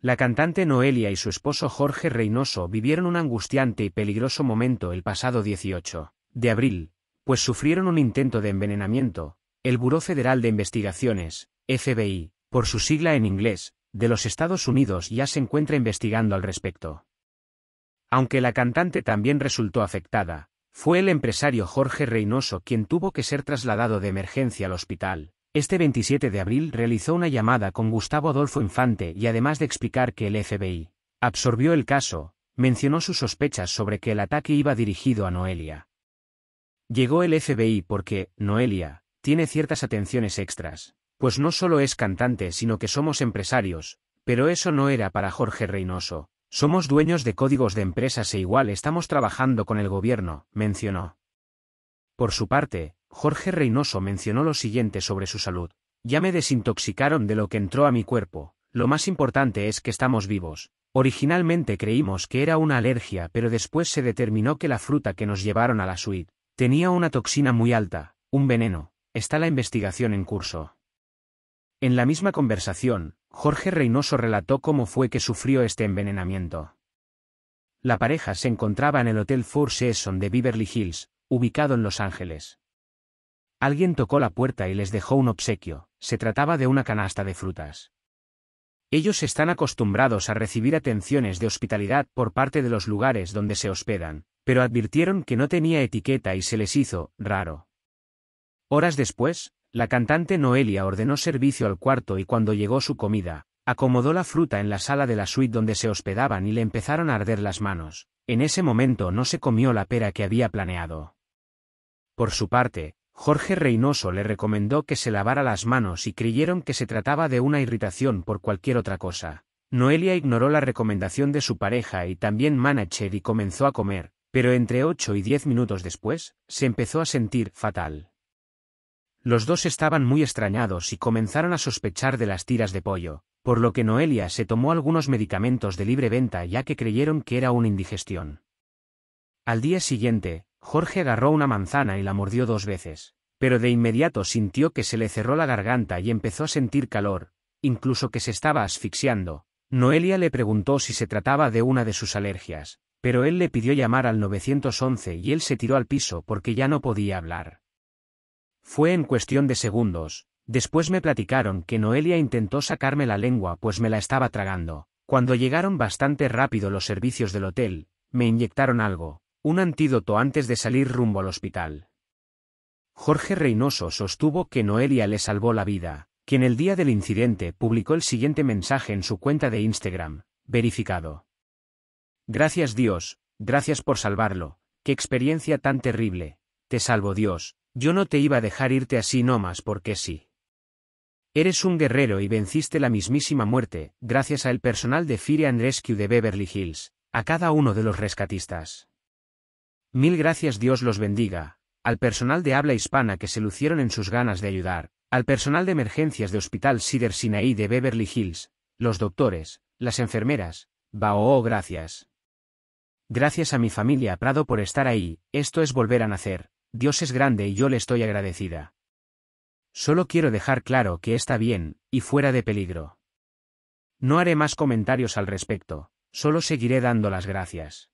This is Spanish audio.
La cantante Noelia y su esposo Jorge Reynoso vivieron un angustiante y peligroso momento el pasado 18 de abril, pues sufrieron un intento de envenenamiento. El Buró Federal de Investigaciones, FBI, por su sigla en inglés, de los Estados Unidos ya se encuentra investigando al respecto. Aunque la cantante también resultó afectada, fue el empresario Jorge Reynoso quien tuvo que ser trasladado de emergencia al hospital, este 27 de abril realizó una llamada con Gustavo Adolfo Infante y además de explicar que el FBI absorbió el caso, mencionó sus sospechas sobre que el ataque iba dirigido a Noelia. Llegó el FBI porque, Noelia, tiene ciertas atenciones extras, pues no solo es cantante sino que somos empresarios, pero eso no era para Jorge Reynoso. Somos dueños de códigos de empresas e igual estamos trabajando con el gobierno, mencionó. Por su parte, Jorge Reynoso mencionó lo siguiente sobre su salud. Ya me desintoxicaron de lo que entró a mi cuerpo. Lo más importante es que estamos vivos. Originalmente creímos que era una alergia, pero después se determinó que la fruta que nos llevaron a la suite tenía una toxina muy alta, un veneno. Está la investigación en curso. En la misma conversación, Jorge Reynoso relató cómo fue que sufrió este envenenamiento. La pareja se encontraba en el Hotel Four Seasons de Beverly Hills, ubicado en Los Ángeles. Alguien tocó la puerta y les dejó un obsequio, se trataba de una canasta de frutas. Ellos están acostumbrados a recibir atenciones de hospitalidad por parte de los lugares donde se hospedan, pero advirtieron que no tenía etiqueta y se les hizo raro. Horas después, la cantante Noelia ordenó servicio al cuarto y cuando llegó su comida, acomodó la fruta en la sala de la suite donde se hospedaban y le empezaron a arder las manos. En ese momento no se comió la pera que había planeado. Por su parte, Jorge Reynoso le recomendó que se lavara las manos y creyeron que se trataba de una irritación por cualquier otra cosa. Noelia ignoró la recomendación de su pareja y también manager y comenzó a comer, pero entre ocho y diez minutos después, se empezó a sentir fatal. Los dos estaban muy extrañados y comenzaron a sospechar de las tiras de pollo, por lo que Noelia se tomó algunos medicamentos de libre venta ya que creyeron que era una indigestión. Al día siguiente, Jorge agarró una manzana y la mordió dos veces, pero de inmediato sintió que se le cerró la garganta y empezó a sentir calor, incluso que se estaba asfixiando. Noelia le preguntó si se trataba de una de sus alergias, pero él le pidió llamar al 911 y él se tiró al piso porque ya no podía hablar. Fue en cuestión de segundos, después me platicaron que Noelia intentó sacarme la lengua pues me la estaba tragando. Cuando llegaron bastante rápido los servicios del hotel, me inyectaron algo, un antídoto antes de salir rumbo al hospital. Jorge Reynoso sostuvo que Noelia le salvó la vida, quien el día del incidente publicó el siguiente mensaje en su cuenta de Instagram, verificado. Gracias Dios, gracias por salvarlo, qué experiencia tan terrible, te salvo Dios, yo no te iba a dejar irte así nomás porque sí. Eres un guerrero y venciste la mismísima muerte, gracias al personal de Fire and Rescue de Beverly Hills, a cada uno de los rescatistas. Mil gracias Dios los bendiga, al personal de habla hispana que se lucieron en sus ganas de ayudar, al personal de emergencias de Hospital Sider Sinai de Beverly Hills, los doctores, las enfermeras, Bao oh, gracias. Gracias a mi familia Prado por estar ahí, esto es volver a nacer, Dios es grande y yo le estoy agradecida. Solo quiero dejar claro que está bien, y fuera de peligro. No haré más comentarios al respecto, solo seguiré dando las gracias.